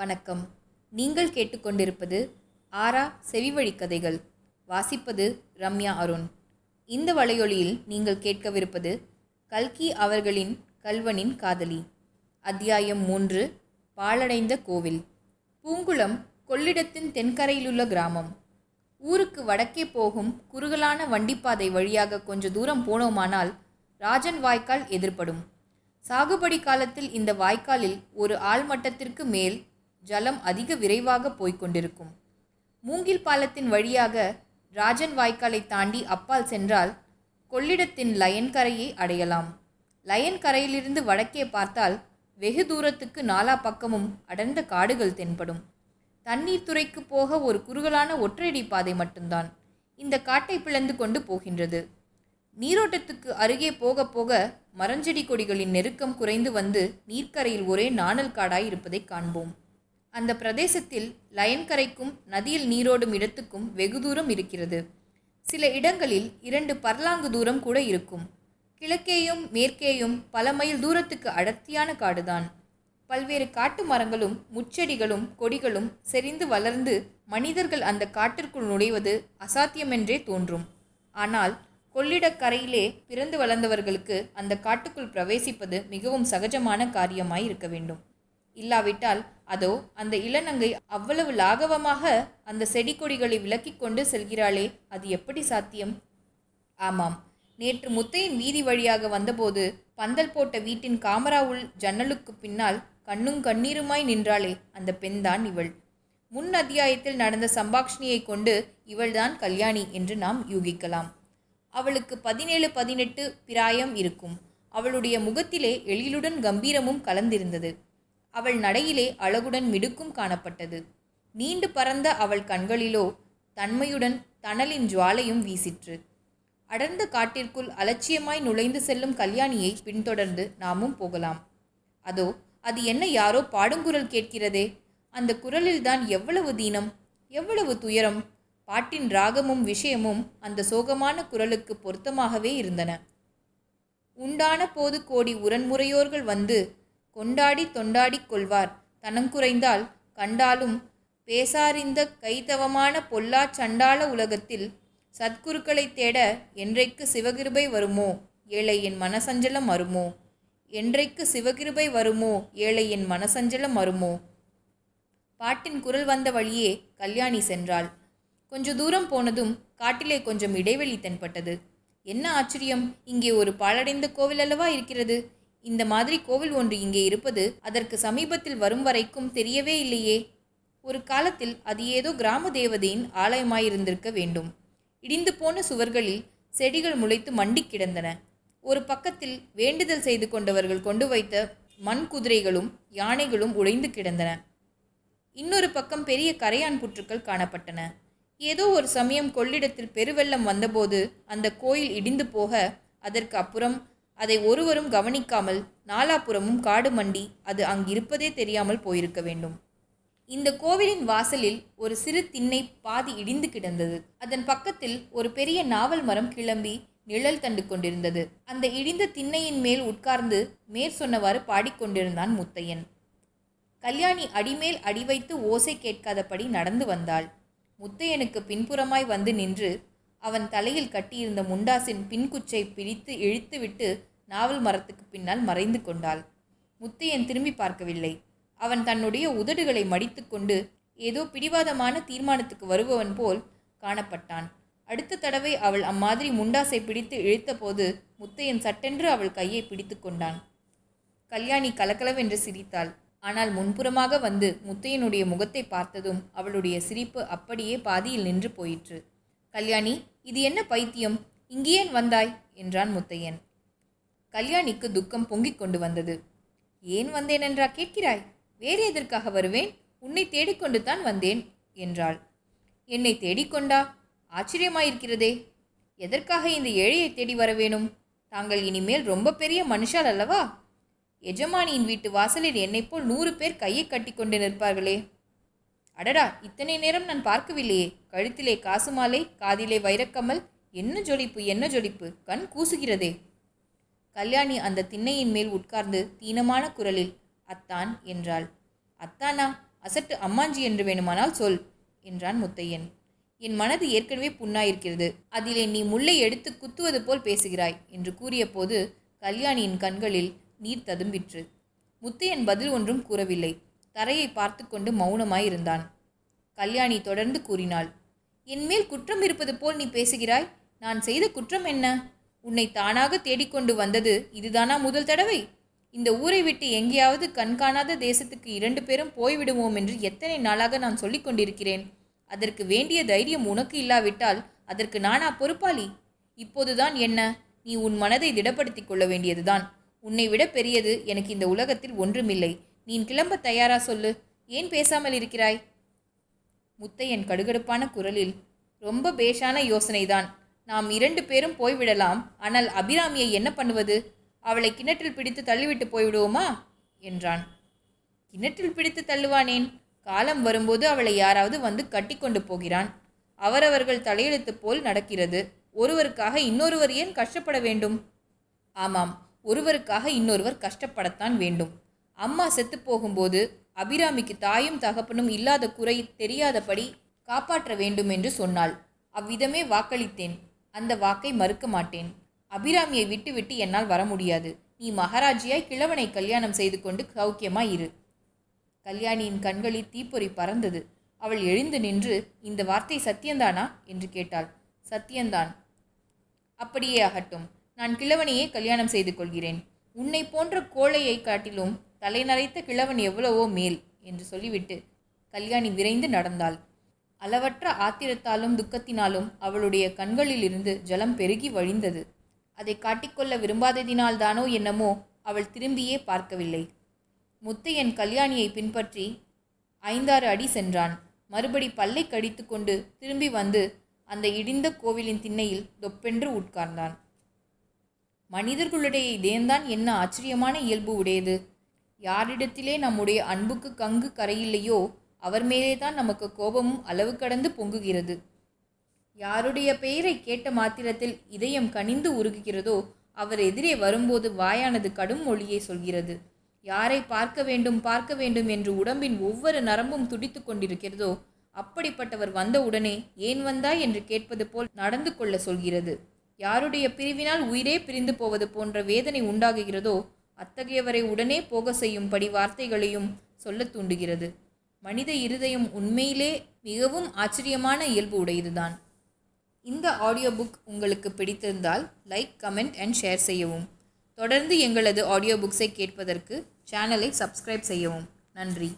வணக்கம் நீங்கள் கேட்டுக்கொண்டிருப்பது ஆரா செவிவழி கதைகள் வாசிப்பது ரம்யா அருண் இந்த வலையொலியில் நீங்கள் கேட்கவிருப்பது கல்கி அவர்களின் கல்வனின் காதலி அத்தியாயம் மூன்று பாழடைந்த கோவில் பூங்குளம் கொள்ளிடத்தின் தென்கரையிலுள்ள கிராமம் ஊருக்கு வடக்கே போகும் குறுகலான வண்டிப்பாதை வழியாக கொஞ்ச தூரம் போனோமானால் ராஜன் வாய்க்கால் எதிர்ப்படும் சாகுபடி காலத்தில் இந்த வாய்க்காலில் ஒரு ஆழ்மட்டத்திற்கு மேல் ஜலம் அதிக விரைவாக கொண்டிருக்கும் மூங்கில் பாலத்தின் வழியாக ராஜன் வாய்க்காலை தாண்டி அப்பால் சென்றால் கொள்ளிடத்தின் லயன் கரையை அடையலாம் லயன் கரையிலிருந்து வடக்கே பார்த்தால் வெகு தூரத்துக்கு நாலா பக்கமும் அடர்ந்த காடுகள் தென்படும் தண்ணீர் துறைக்கு போக ஒரு குறுகலான ஒற்றடி பாதை மட்டும்தான் இந்த காட்டை பிளந்து கொண்டு போகின்றது நீரோட்டத்துக்கு அருகே போக போக மரஞ்செடி கொடிகளின் நெருக்கம் குறைந்து வந்து நீர்க்கரையில் ஒரே நாணல் காடாய் இருப்பதை காண்போம் அந்த பிரதேசத்தில் லயன் கரைக்கும் நதியில் நீரோடும் இடத்துக்கும் வெகு தூரம் இருக்கிறது சில இடங்களில் இரண்டு பர்லாங்கு தூரம் கூட இருக்கும் கிழக்கேயும் மேற்கேயும் பல மைல் தூரத்துக்கு அடர்த்தியான காடுதான் பல்வேறு காட்டு மரங்களும் முச்செடிகளும் கொடிகளும் செறிந்து வளர்ந்து மனிதர்கள் அந்த காட்டிற்குள் நுழைவது அசாத்தியமென்றே தோன்றும் ஆனால் கொள்ளிடக்கரையிலே பிறந்து வளர்ந்தவர்களுக்கு அந்த காட்டுக்குள் பிரவேசிப்பது மிகவும் சகஜமான காரியமாய் இருக்க வேண்டும் இல்லாவிட்டால் அதோ அந்த இளநங்கை அவ்வளவு லாகவமாக அந்த செடி கொடிகளை விலக்கி கொண்டு செல்கிறாளே அது எப்படி சாத்தியம் ஆமாம் நேற்று முத்தையின் வீதி வழியாக வந்தபோது பந்தல் போட்ட வீட்டின் காமரா உள் ஜன்னலுக்கு பின்னால் கண்ணும் கண்ணீருமாய் நின்றாளே அந்த பெண்தான் இவள் முன் அத்தியாயத்தில் நடந்த சம்பாக்ஷினியை கொண்டு இவள்தான் கல்யாணி என்று நாம் யூகிக்கலாம் அவளுக்கு பதினேழு பதினெட்டு பிராயம் இருக்கும் அவளுடைய முகத்திலே எழிலுடன் கம்பீரமும் கலந்திருந்தது அவள் நடையிலே அழகுடன் மிடுக்கும் காணப்பட்டது நீண்டு பறந்த அவள் கண்களிலோ தன்மையுடன் தணலின் ஜுவாலையும் வீசிற்று அடர்ந்த காட்டிற்குள் அலட்சியமாய் நுழைந்து செல்லும் கல்யாணியை பின்தொடர்ந்து நாமும் போகலாம் அதோ அது என்ன யாரோ பாடுங்குரல் கேட்கிறதே அந்த குரலில்தான் எவ்வளவு தீனம் எவ்வளவு துயரம் பாட்டின் ராகமும் விஷயமும் அந்த சோகமான குரலுக்கு பொருத்தமாகவே இருந்தன உண்டான போது கோடி உரன்முறையோர்கள் வந்து கொண்டாடி தொண்டாடிக் கொள்வார் தனங்குறைந்தால் கண்டாலும் பேசாரிந்த கைதவமான பொல்லா சண்டாள உலகத்தில் சத்குருக்களை தேட என்றைக்கு சிவகிருபை வருமோ ஏழை என் மனசஞ்சலம் வருமோ என்றைக்கு சிவகிருபை வருமோ ஏழை என் மனசஞ்சலம் வருமோ பாட்டின் குரல் வந்த வழியே கல்யாணி சென்றாள் கொஞ்ச தூரம் போனதும் காட்டிலே கொஞ்சம் இடைவெளி தென்பட்டது என்ன ஆச்சரியம் இங்கே ஒரு பாழடைந்த கோவில் அல்லவா இருக்கிறது இந்த மாதிரி கோவில் ஒன்று இங்கே இருப்பது அதற்கு சமீபத்தில் வரும் வரைக்கும் தெரியவே இல்லையே ஒரு காலத்தில் அது ஏதோ கிராம தேவதையின் ஆலயமாயிருந்திருக்க வேண்டும் இடிந்து போன சுவர்களில் செடிகள் முளைத்து மண்டி கிடந்தன ஒரு பக்கத்தில் வேண்டுதல் செய்து கொண்டவர்கள் கொண்டு வைத்த மண் குதிரைகளும் யானைகளும் உடைந்து கிடந்தன இன்னொரு பக்கம் பெரிய கரையான் புற்றுக்கள் காணப்பட்டன ஏதோ ஒரு சமயம் கொள்ளிடத்தில் பெருவெள்ளம் வந்தபோது அந்த கோயில் இடிந்து போக அதற்கு அப்புறம் அதை ஒருவரும் கவனிக்காமல் நாலாபுரமும் காடு மண்டி அது அங்கிருப்பதே தெரியாமல் போயிருக்க வேண்டும் இந்த கோவிலின் வாசலில் ஒரு சிறு திண்ணை பாதி இடிந்து கிடந்தது அதன் பக்கத்தில் ஒரு பெரிய நாவல் மரம் கிளம்பி நிழல் தண்டு கொண்டிருந்தது அந்த இடிந்த திண்ணையின் மேல் உட்கார்ந்து மேற் சொன்னவாறு பாடிக்கொண்டிருந்தான் முத்தையன் கல்யாணி அடிமேல் அடி வைத்து ஓசை கேட்காதபடி நடந்து வந்தாள் முத்தையனுக்கு பின்புறமாய் வந்து நின்று அவன் தலையில் கட்டியிருந்த முண்டாசின் பின்குச்சை பிடித்து இழுத்துவிட்டு நாவல் மரத்துக்கு பின்னால் மறைந்து கொண்டாள் முத்தையன் திரும்பி பார்க்கவில்லை அவன் தன்னுடைய உதடுகளை மடித்துக்கொண்டு ஏதோ பிடிவாதமான தீர்மானத்துக்கு வருபவன் போல் காணப்பட்டான் அடுத்த தடவை அவள் அம்மாதிரி முண்டாசை பிடித்து இழுத்தபோது முத்தையன் சட்டென்று அவள் கையை பிடித்து கொண்டான் கல்யாணி கலகலவென்று சிரித்தாள் ஆனால் முன்புறமாக வந்து முத்தையனுடைய முகத்தை பார்த்ததும் அவளுடைய சிரிப்பு அப்படியே பாதியில் நின்று போயிற்று கல்யாணி இது என்ன பைத்தியம் இங்கேயேன் வந்தாய் என்றான் முத்தையன் கல்யாணிக்கு துக்கம் பொங்கிக் கொண்டு வந்தது ஏன் வந்தேன் என்றா கேட்கிறாய் வேறு எதற்காக வருவேன் உன்னை தேடிக்கொண்டு தான் வந்தேன் என்றாள் என்னை தேடிக்கொண்டா ஆச்சரியமாயிருக்கிறதே எதற்காக இந்த ஏழையை தேடி வரவேணும் தாங்கள் இனிமேல் ரொம்ப பெரிய மனுஷால் அல்லவா எஜமானியின் வீட்டு வாசலில் என்னைப்போல் நூறு பேர் கையை கட்டி கொண்டு நிற்பார்களே அடடா இத்தனை நேரம் நான் பார்க்கவில்லையே கழுத்திலே காசு மாலை காதிலே வைரக்கமல் என்ன ஜொலிப்பு என்ன ஜொலிப்பு கண் கூசுகிறதே கல்யாணி அந்த திண்ணையின் மேல் உட்கார்ந்து தீனமான குரலில் அத்தான் என்றாள் அத்தானா அசட்டு அம்மாஞ்சி என்று வேணுமானால் சொல் என்றான் முத்தையன் என் மனது ஏற்கனவே புண்ணாயிருக்கிறது அதிலே நீ முல்லை எடுத்து குத்துவது போல் பேசுகிறாய் என்று கூறிய போது கல்யாணியின் கண்களில் நீர் ததும்பிற்று முத்தையன் பதில் ஒன்றும் கூறவில்லை தரையை பார்த்து கொண்டு மௌனமாய் இருந்தான் கல்யாணி தொடர்ந்து கூறினாள் என்மேல் குற்றம் இருப்பது போல் நீ பேசுகிறாய் நான் செய்த குற்றம் என்ன உன்னை தானாக தேடிக்கொண்டு வந்தது இதுதானா முதல் தடவை இந்த ஊரை விட்டு எங்கேயாவது கண்காணாத தேசத்துக்கு இரண்டு பேரும் போய்விடுவோம் என்று எத்தனை நாளாக நான் சொல்லிக் கொண்டிருக்கிறேன் அதற்கு வேண்டிய தைரியம் உனக்கு இல்லாவிட்டால் அதற்கு நானா பொறுப்பாளி இப்போதுதான் என்ன நீ உன் மனதை திடப்படுத்திக் கொள்ள வேண்டியதுதான் உன்னை விட பெரியது எனக்கு இந்த உலகத்தில் ஒன்றுமில்லை நீ கிளம்ப தயாரா சொல்லு ஏன் பேசாமல் இருக்கிறாய் முத்தையன் கடுகடுப்பான குரலில் ரொம்ப பேஷான யோசனைதான் நாம் இரண்டு பேரும் போய்விடலாம் ஆனால் அபிராமியை என்ன பண்ணுவது அவளை கிணற்றில் பிடித்து தள்ளிவிட்டு போய்விடுவோமா என்றான் கிணற்றில் பிடித்து தள்ளுவானேன் காலம் வரும்போது அவளை யாராவது வந்து கட்டி கொண்டு போகிறான் அவரவர்கள் தலையெழுத்து போல் நடக்கிறது ஒருவருக்காக இன்னொருவர் ஏன் கஷ்டப்பட வேண்டும் ஆமாம் ஒருவருக்காக இன்னொருவர் கஷ்டப்படத்தான் வேண்டும் அம்மா செத்து போகும்போது அபிராமிக்கு தாயும் தகப்பனும் இல்லாத குறை தெரியாதபடி காப்பாற்ற வேண்டும் என்று சொன்னாள் அவ்விதமே வாக்களித்தேன் அந்த வாக்கை மறுக்க மாட்டேன் அபிராமியை விட்டுவிட்டு என்னால் வர முடியாது நீ மகாராஜியாய் கிழவனை கல்யாணம் செய்து கொண்டு சௌக்கியமாய் இரு கல்யாணியின் கண்களில் தீப்பொறி பறந்தது அவள் எழுந்து நின்று இந்த வார்த்தை சத்தியந்தானா என்று கேட்டாள் சத்தியந்தான் அப்படியே ஆகட்டும் நான் கிழவனையே கல்யாணம் செய்து கொள்கிறேன் உன்னை போன்ற கோழையை காட்டிலும் தலை நரைத்த கிழவன் எவ்வளவோ மேல் என்று சொல்லிவிட்டு கல்யாணி விரைந்து நடந்தாள் அளவற்ற ஆத்திரத்தாலும் துக்கத்தினாலும் அவளுடைய கண்களிலிருந்து ஜலம் பெருகி வழிந்தது அதை காட்டிக்கொள்ள விரும்பாததினால்தானோ என்னமோ அவள் திரும்பியே பார்க்கவில்லை முத்தையன் கல்யாணியை பின்பற்றி ஐந்தாறு அடி சென்றான் மறுபடி பல்லை கடித்து கொண்டு திரும்பி வந்து அந்த இடிந்த கோவிலின் திண்ணையில் தொப்பென்று உட்கார்ந்தான் மனிதர்களுடைய இதயம்தான் என்ன ஆச்சரியமான இயல்பு உடையது யாரிடத்திலே நம்முடைய அன்புக்கு கங்கு கரையில்லையோ அவர் மேலே தான் நமக்கு கோபமும் அளவு கடந்து பொங்குகிறது யாருடைய பெயரை கேட்ட மாத்திரத்தில் இதயம் கனிந்து உருகுகிறதோ அவர் எதிரே வரும்போது வாயானது கடும் மொழியை சொல்கிறது யாரை பார்க்க வேண்டும் பார்க்க வேண்டும் என்று உடம்பின் ஒவ்வொரு நரம்பும் துடித்து கொண்டிருக்கிறதோ அப்படிப்பட்டவர் வந்தவுடனே ஏன் வந்தாய் என்று கேட்பது போல் நடந்து கொள்ள சொல்கிறது யாருடைய பிரிவினால் உயிரே பிரிந்து போவது போன்ற வேதனை உண்டாகுகிறதோ அத்தகையவரை உடனே போக செய்யும்படி வார்த்தைகளையும் சொல்ல தூண்டுகிறது மனித இருதயம் உண்மையிலே மிகவும் ஆச்சரியமான இயல்பு உடையதுதான் இந்த ஆடியோ புக் உங்களுக்கு பிடித்திருந்தால் லைக் கமெண்ட் அண்ட் ஷேர் செய்யவும் தொடர்ந்து எங்களது ஆடியோ புக்ஸை கேட்பதற்கு சேனலை சப்ஸ்கிரைப் செய்யவும் நன்றி